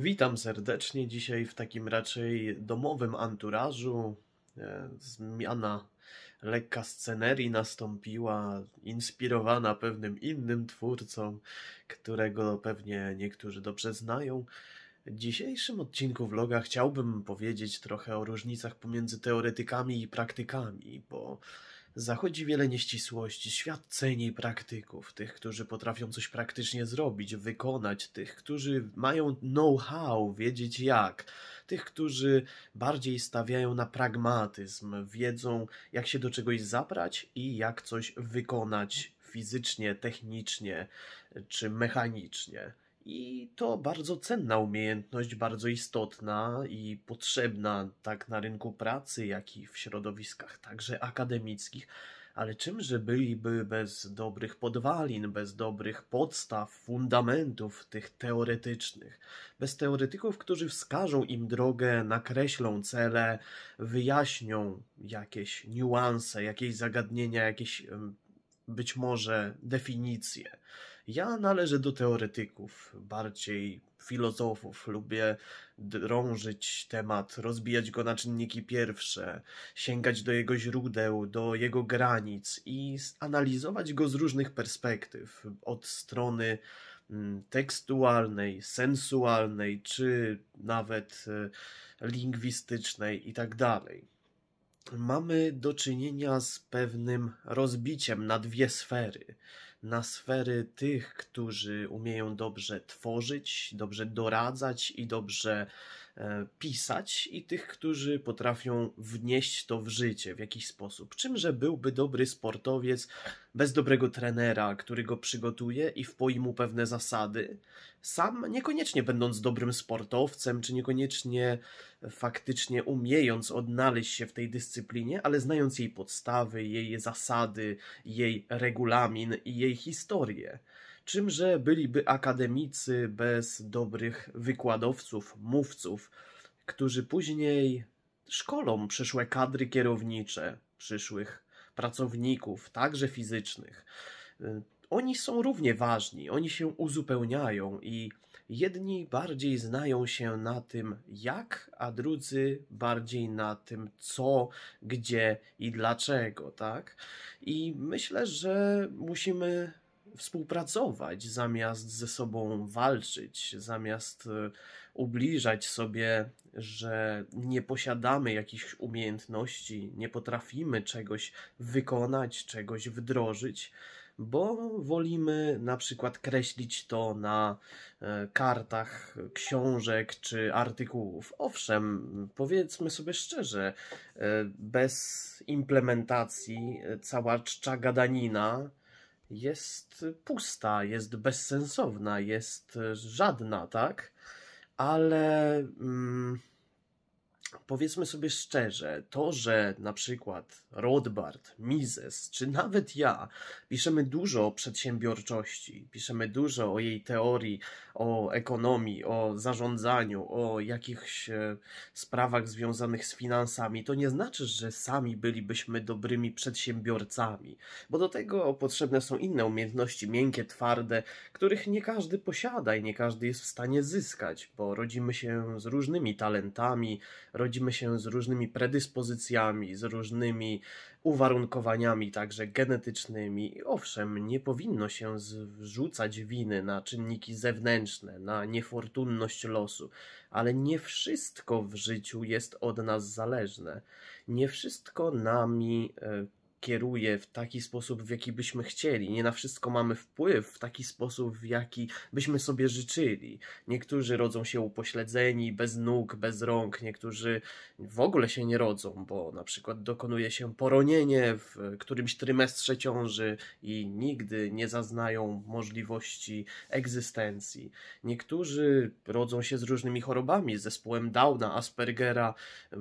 Witam serdecznie dzisiaj w takim raczej domowym anturażu. E, zmiana lekka scenerii nastąpiła, inspirowana pewnym innym twórcą, którego pewnie niektórzy dobrze znają. W dzisiejszym odcinku vloga chciałbym powiedzieć trochę o różnicach pomiędzy teoretykami i praktykami, bo zachodzi wiele nieścisłości, świadczeń i praktyków, tych, którzy potrafią coś praktycznie zrobić, wykonać, tych, którzy mają know-how, wiedzieć jak, tych, którzy bardziej stawiają na pragmatyzm, wiedzą jak się do czegoś zabrać i jak coś wykonać fizycznie, technicznie czy mechanicznie. I to bardzo cenna umiejętność, bardzo istotna i potrzebna tak na rynku pracy, jak i w środowiskach także akademickich. Ale czymże byliby bez dobrych podwalin, bez dobrych podstaw, fundamentów tych teoretycznych? Bez teoretyków, którzy wskażą im drogę, nakreślą cele, wyjaśnią jakieś niuanse, jakieś zagadnienia, jakieś być może definicje. Ja należę do teoretyków, bardziej filozofów. Lubię drążyć temat, rozbijać go na czynniki pierwsze, sięgać do jego źródeł, do jego granic i analizować go z różnych perspektyw. Od strony mm, tekstualnej, sensualnej, czy nawet e, lingwistycznej itd. Tak Mamy do czynienia z pewnym rozbiciem na dwie sfery na sfery tych, którzy umieją dobrze tworzyć, dobrze doradzać i dobrze E, pisać i tych, którzy potrafią wnieść to w życie w jakiś sposób. Czymże byłby dobry sportowiec bez dobrego trenera, który go przygotuje i wpoi mu pewne zasady, sam niekoniecznie będąc dobrym sportowcem, czy niekoniecznie faktycznie umiejąc odnaleźć się w tej dyscyplinie, ale znając jej podstawy, jej zasady, jej regulamin i jej historię czymże byliby akademicy bez dobrych wykładowców, mówców, którzy później szkolą przyszłe kadry kierownicze, przyszłych pracowników, także fizycznych. Y, oni są równie ważni, oni się uzupełniają i jedni bardziej znają się na tym jak, a drudzy bardziej na tym co, gdzie i dlaczego, tak? I myślę, że musimy współpracować, zamiast ze sobą walczyć, zamiast e, ubliżać sobie, że nie posiadamy jakichś umiejętności, nie potrafimy czegoś wykonać, czegoś wdrożyć, bo wolimy na przykład kreślić to na e, kartach książek czy artykułów. Owszem, powiedzmy sobie szczerze, e, bez implementacji cała czcza gadanina jest pusta, jest bezsensowna, jest żadna, tak? Ale. Mm, powiedzmy sobie szczerze, to, że na przykład Rothbard, Mises, czy nawet ja piszemy dużo o przedsiębiorczości, piszemy dużo o jej teorii, o ekonomii, o zarządzaniu, o jakichś e, sprawach związanych z finansami, to nie znaczy, że sami bylibyśmy dobrymi przedsiębiorcami, bo do tego potrzebne są inne umiejętności miękkie, twarde, których nie każdy posiada i nie każdy jest w stanie zyskać, bo rodzimy się z różnymi talentami, rodzimy się z różnymi predyspozycjami, z różnymi uwarunkowaniami, także genetycznymi. I owszem, nie powinno się zrzucać winy na czynniki zewnętrzne, na niefortunność losu, ale nie wszystko w życiu jest od nas zależne. Nie wszystko nami e, kieruje w taki sposób, w jaki byśmy chcieli. Nie na wszystko mamy wpływ w taki sposób, w jaki byśmy sobie życzyli. Niektórzy rodzą się upośledzeni, bez nóg, bez rąk, niektórzy w ogóle się nie rodzą, bo na przykład dokonuje się poronienie w którymś trymestrze ciąży i nigdy nie zaznają możliwości egzystencji. Niektórzy rodzą się z różnymi chorobami, z zespołem Downa, Aspergera,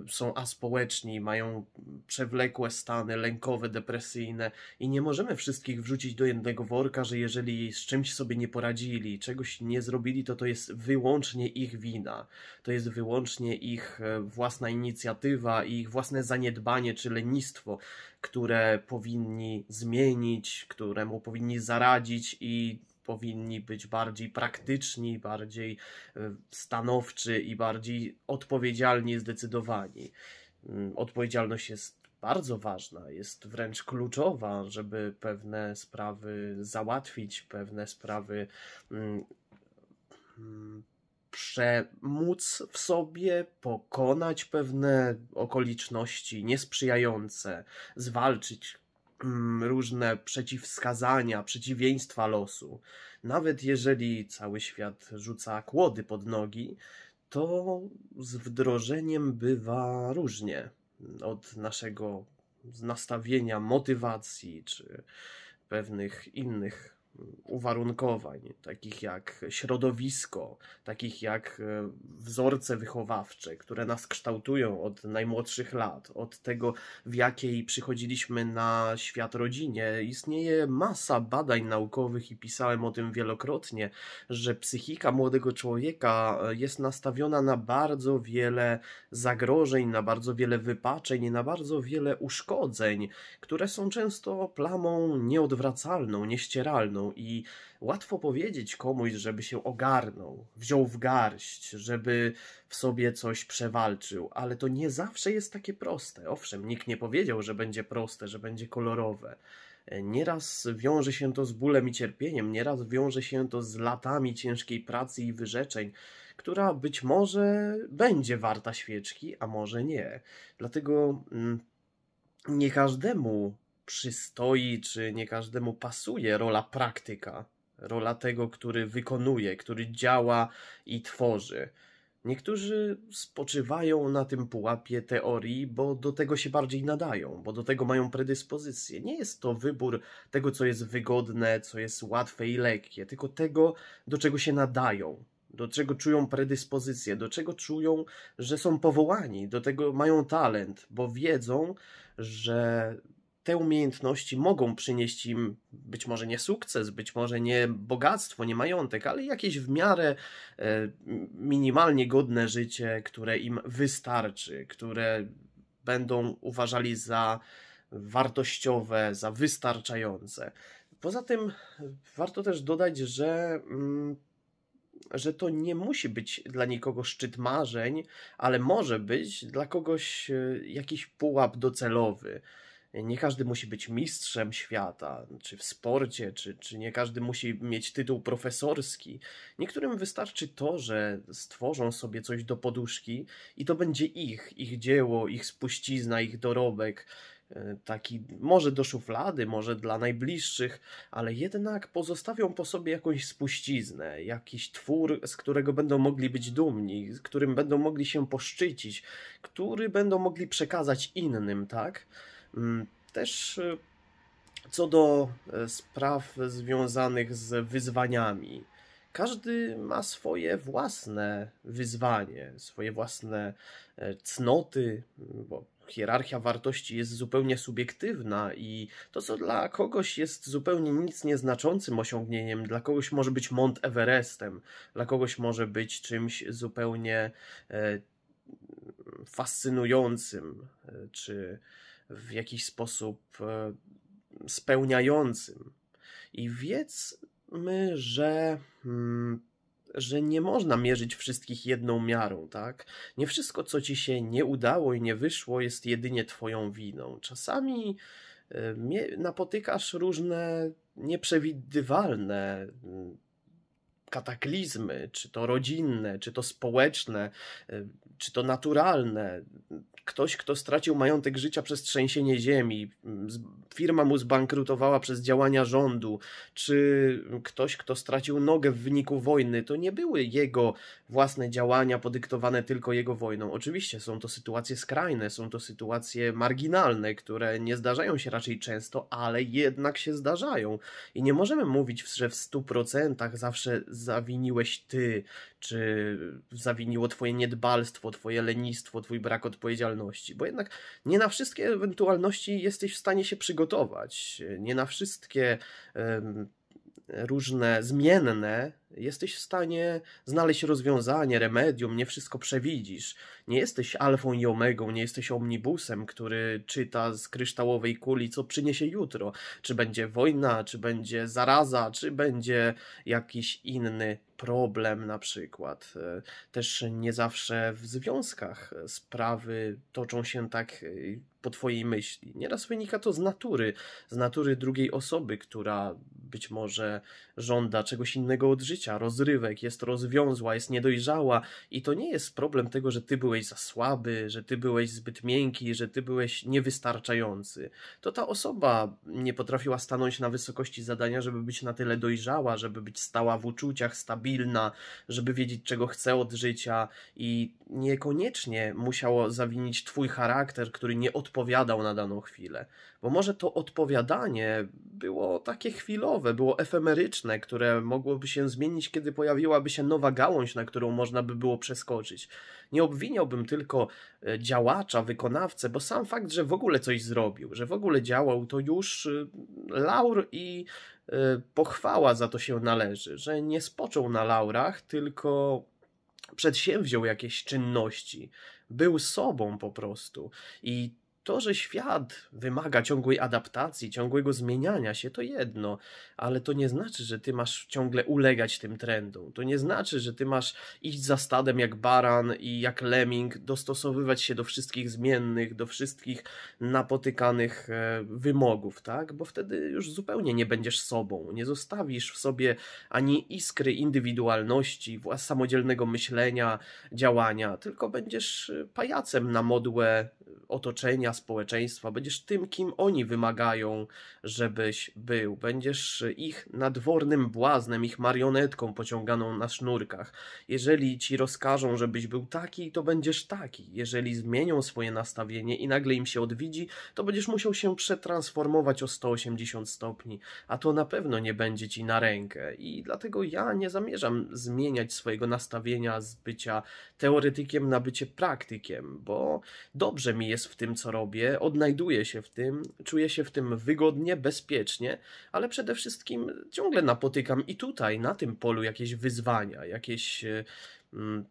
są aspołeczni, mają przewlekłe stany lękowe, depresyjne i nie możemy wszystkich wrzucić do jednego worka, że jeżeli z czymś sobie nie poradzili, czegoś nie zrobili, to to jest wyłącznie ich wina. To jest wyłącznie ich e, własna inicjatywa i ich własne zaniedbanie czy lenistwo, które powinni zmienić, któremu powinni zaradzić i powinni być bardziej praktyczni, bardziej e, stanowczy i bardziej odpowiedzialni, zdecydowani. Mm, odpowiedzialność jest bardzo ważna, jest wręcz kluczowa, żeby pewne sprawy załatwić, pewne sprawy mm, mm, przemóc w sobie, pokonać pewne okoliczności niesprzyjające, zwalczyć mm, różne przeciwwskazania, przeciwieństwa losu. Nawet jeżeli cały świat rzuca kłody pod nogi, to z wdrożeniem bywa różnie od naszego nastawienia, motywacji czy pewnych innych uwarunkowań, takich jak środowisko, takich jak e, wzorce wychowawcze, które nas kształtują od najmłodszych lat, od tego, w jakiej przychodziliśmy na świat rodzinie. Istnieje masa badań naukowych i pisałem o tym wielokrotnie, że psychika młodego człowieka e, jest nastawiona na bardzo wiele zagrożeń, na bardzo wiele wypaczeń, na bardzo wiele uszkodzeń, które są często plamą nieodwracalną, nieścieralną i łatwo powiedzieć komuś, żeby się ogarnął, wziął w garść, żeby w sobie coś przewalczył, ale to nie zawsze jest takie proste. Owszem, nikt nie powiedział, że będzie proste, że będzie kolorowe. Nieraz wiąże się to z bólem i cierpieniem, nieraz wiąże się to z latami ciężkiej pracy i wyrzeczeń, która być może będzie warta świeczki, a może nie. Dlatego mm, nie każdemu przystoi, czy nie każdemu pasuje rola praktyka, rola tego, który wykonuje, który działa i tworzy. Niektórzy spoczywają na tym pułapie teorii, bo do tego się bardziej nadają, bo do tego mają predyspozycję. Nie jest to wybór tego, co jest wygodne, co jest łatwe i lekkie, tylko tego, do czego się nadają, do czego czują predyspozycję, do czego czują, że są powołani, do tego mają talent, bo wiedzą, że te umiejętności mogą przynieść im być może nie sukces, być może nie bogactwo, nie majątek, ale jakieś w miarę e, minimalnie godne życie, które im wystarczy, które będą uważali za wartościowe, za wystarczające. Poza tym e, warto też dodać, że, mm, że to nie musi być dla nikogo szczyt marzeń, ale może być dla kogoś e, jakiś pułap docelowy nie każdy musi być mistrzem świata, czy w sporcie, czy, czy nie każdy musi mieć tytuł profesorski. Niektórym wystarczy to, że stworzą sobie coś do poduszki i to będzie ich, ich dzieło, ich spuścizna, ich dorobek. E, taki może do szuflady, może dla najbliższych, ale jednak pozostawią po sobie jakąś spuściznę, jakiś twór, z którego będą mogli być dumni, z którym będą mogli się poszczycić, który będą mogli przekazać innym, tak? Mm, też e, co do e, spraw związanych z wyzwaniami. Każdy ma swoje własne wyzwanie, swoje własne e, cnoty, mm, bo hierarchia wartości jest zupełnie subiektywna i to, co dla kogoś jest zupełnie nic nieznaczącym osiągnieniem, dla kogoś może być Mont Everestem, dla kogoś może być czymś zupełnie fascynującym, czy w jakiś sposób e, spełniającym. I wiedzmy, że, mm, że nie można mierzyć wszystkich jedną miarą, tak? Nie wszystko, co ci się nie udało i nie wyszło, jest jedynie twoją winą. Czasami e, napotykasz różne nieprzewidywalne mm, kataklizmy, czy to rodzinne, czy to społeczne, e, czy to naturalne ktoś, kto stracił majątek życia przez trzęsienie ziemi, firma mu zbankrutowała przez działania rządu, czy ktoś, kto stracił nogę w wyniku wojny, to nie były jego własne działania podyktowane tylko jego wojną. Oczywiście są to sytuacje skrajne, są to sytuacje marginalne, które nie zdarzają się raczej często, ale jednak się zdarzają. I nie możemy mówić, że w 100% zawsze zawiniłeś ty, czy zawiniło twoje niedbalstwo, twoje lenistwo, twój brak odpowiedzialności ewentualności, bo jednak nie na wszystkie ewentualności jesteś w stanie się przygotować, nie na wszystkie różne zmienne, jesteś w stanie znaleźć rozwiązanie, remedium, nie wszystko przewidzisz. Nie jesteś alfą i omegą, nie jesteś omnibusem, który czyta z kryształowej kuli, co przyniesie jutro. Czy będzie wojna, czy będzie zaraza, czy będzie jakiś inny problem na przykład. Też nie zawsze w związkach sprawy toczą się tak po twojej myśli. Nieraz wynika to z natury, z natury drugiej osoby, która być może żąda czegoś innego od życia, rozrywek, jest rozwiązła, jest niedojrzała i to nie jest problem tego, że ty byłeś za słaby, że ty byłeś zbyt miękki, że ty byłeś niewystarczający. To ta osoba nie potrafiła stanąć na wysokości zadania, żeby być na tyle dojrzała, żeby być stała w uczuciach, stabilna, żeby wiedzieć czego chce od życia i niekoniecznie musiało zawinić twój charakter, który nie odpowiada odpowiadał na daną chwilę. Bo może to odpowiadanie było takie chwilowe, było efemeryczne, które mogłoby się zmienić, kiedy pojawiłaby się nowa gałąź, na którą można by było przeskoczyć. Nie obwiniałbym tylko e, działacza, wykonawcę, bo sam fakt, że w ogóle coś zrobił, że w ogóle działał, to już y, laur i e, pochwała za to się należy, że nie spoczął na laurach, tylko przedsięwziął jakieś czynności, był sobą po prostu. I to, że świat wymaga ciągłej adaptacji, ciągłego zmieniania się, to jedno, ale to nie znaczy, że ty masz ciągle ulegać tym trendom. To nie znaczy, że ty masz iść za stadem jak baran i jak lemming, dostosowywać się do wszystkich zmiennych, do wszystkich napotykanych e, wymogów, tak? Bo wtedy już zupełnie nie będziesz sobą, nie zostawisz w sobie ani iskry indywidualności, samodzielnego myślenia, działania, tylko będziesz e, pajacem na modłę e, otoczenia, społeczeństwa, będziesz tym, kim oni wymagają, żebyś był. Będziesz ich nadwornym błaznem, ich marionetką pociąganą na sznurkach. Jeżeli ci rozkażą, żebyś był taki, to będziesz taki. Jeżeli zmienią swoje nastawienie i nagle im się odwidzi, to będziesz musiał się przetransformować o 180 stopni, a to na pewno nie będzie ci na rękę. I dlatego ja nie zamierzam zmieniać swojego nastawienia z bycia teoretykiem na bycie praktykiem, bo dobrze mi jest w tym, co robię robię, odnajduję się w tym, czuję się w tym wygodnie, bezpiecznie, ale przede wszystkim ciągle napotykam i tutaj, na tym polu, jakieś wyzwania, jakieś y, mm,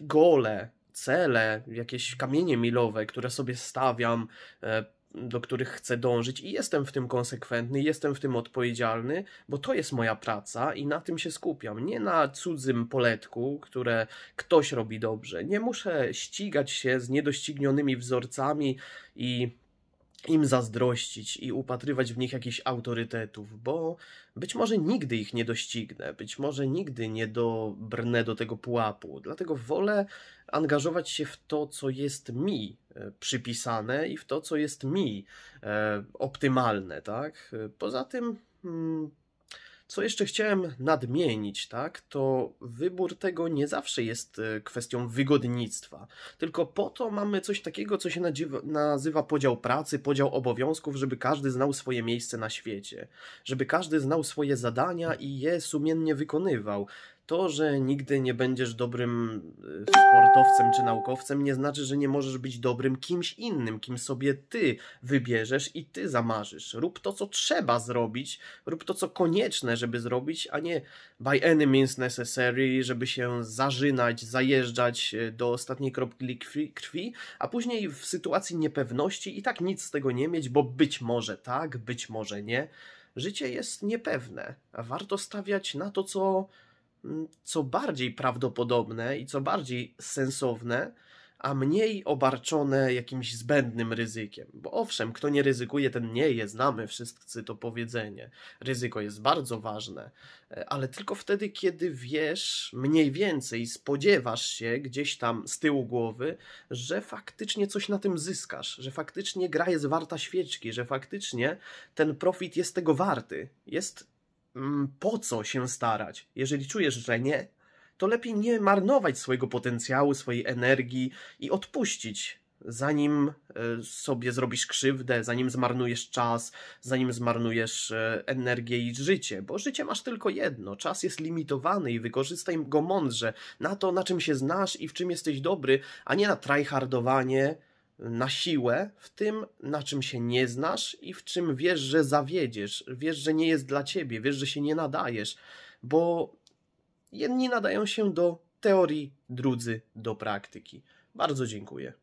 gole, cele, jakieś kamienie milowe, które sobie stawiam, e, do których chcę dążyć i jestem w tym konsekwentny, jestem w tym odpowiedzialny, bo to jest moja praca i na tym się skupiam. Nie na cudzym poletku, które ktoś robi dobrze. Nie muszę ścigać się z niedoścignionymi wzorcami i im zazdrościć i upatrywać w nich jakichś autorytetów, bo być może nigdy ich nie doścignę, być może nigdy nie dobrnę do tego pułapu. Dlatego wolę angażować się w to, co jest mi e, przypisane i w to, co jest mi e, optymalne, tak? E, poza tym, mm, co jeszcze chciałem nadmienić, tak, to wybór tego nie zawsze jest kwestią wygodnictwa. Tylko po to mamy coś takiego, co się nazywa podział pracy, podział obowiązków, żeby każdy znał swoje miejsce na świecie, żeby każdy znał swoje zadania i je sumiennie wykonywał, to, że nigdy nie będziesz dobrym y, sportowcem czy naukowcem, nie znaczy, że nie możesz być dobrym kimś innym, kim sobie ty wybierzesz i ty zamarzysz. Rób to, co trzeba zrobić, rób to, co konieczne, żeby zrobić, a nie by any means necessary, żeby się zażynać, zajeżdżać y, do ostatniej kropki krwi, a później w sytuacji niepewności i tak nic z tego nie mieć, bo być może tak, być może nie. Życie jest niepewne, a warto stawiać na to, co Mm, co bardziej prawdopodobne i co bardziej sensowne, a mniej obarczone jakimś zbędnym ryzykiem. Bo owszem, kto nie ryzykuje, ten nie je, znamy wszyscy to powiedzenie. Ryzyko jest bardzo ważne, e, ale tylko wtedy, kiedy wiesz mniej więcej, spodziewasz się gdzieś tam z tyłu głowy, że faktycznie coś na tym zyskasz, że faktycznie gra jest warta świeczki, że faktycznie ten profit jest tego warty, jest Mm, po co się starać. Jeżeli czujesz, że nie, to lepiej nie marnować swojego potencjału, swojej energii i odpuścić, zanim e, sobie zrobisz krzywdę, zanim zmarnujesz czas, zanim zmarnujesz e, energię i życie, bo życie masz tylko jedno, czas jest limitowany i wykorzystaj go mądrze na to, na czym się znasz i w czym jesteś dobry, a nie na tryhardowanie, na siłę w tym, na czym się nie znasz i w czym wiesz, że zawiedziesz, wiesz, że nie jest dla ciebie, wiesz, że się nie nadajesz, bo jedni nadają się do teorii, drudzy do praktyki. Bardzo dziękuję.